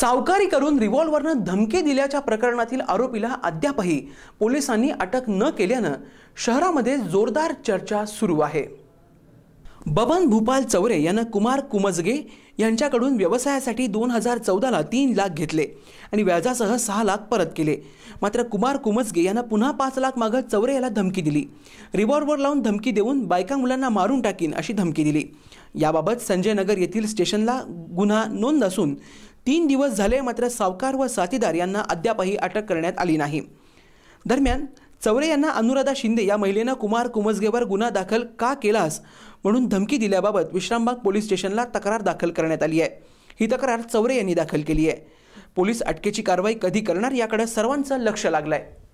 सावकारी करून रिव्हॉल्व्हरनं धमकी दिल्याच्या प्रकरणातील आरोपीला अद्यापही पोलिसांनी अटक न केल्यानं शहरामध्ये जोरदार चर्चा सुरू आहे बबन भूपाल चौरे यानं कुमार कुमजगे यांच्याकडून व्यवसायासाठी दोन हजार चौदाला तीन लाख घेतले आणि व्याजासह सहा लाख परत केले मात्र कुमार कुमजगे यांना पुन्हा पाच लाख मागत चौरे याला धमकी दिली रिव्हॉल्व्हर लावून धमकी देऊन बायका मुलांना मारून टाकीन अशी धमकी दिली याबाबत संजय नगर येथील स्टेशनला गुन्हा नोंद असून तीन दिवस झाले मात्र सावकार व साथीदार यांना अद्यापही अटक करण्यात आली नाही दरम्यान चवरे यांना अनुराधा शिंदे या महिलेनं कुमार कुमजगेवर गुन्हा दाखल का केलास म्हणून धमकी दिल्याबाबत विश्रामबाग पोलीस स्टेशनला तक्रार दाखल करण्यात आली आहे ही तक्रार चवरे यांनी दाखल केली आहे पोलीस अटकेची कारवाई कधी करणार याकडे सर्वांचं लक्ष लागलं आहे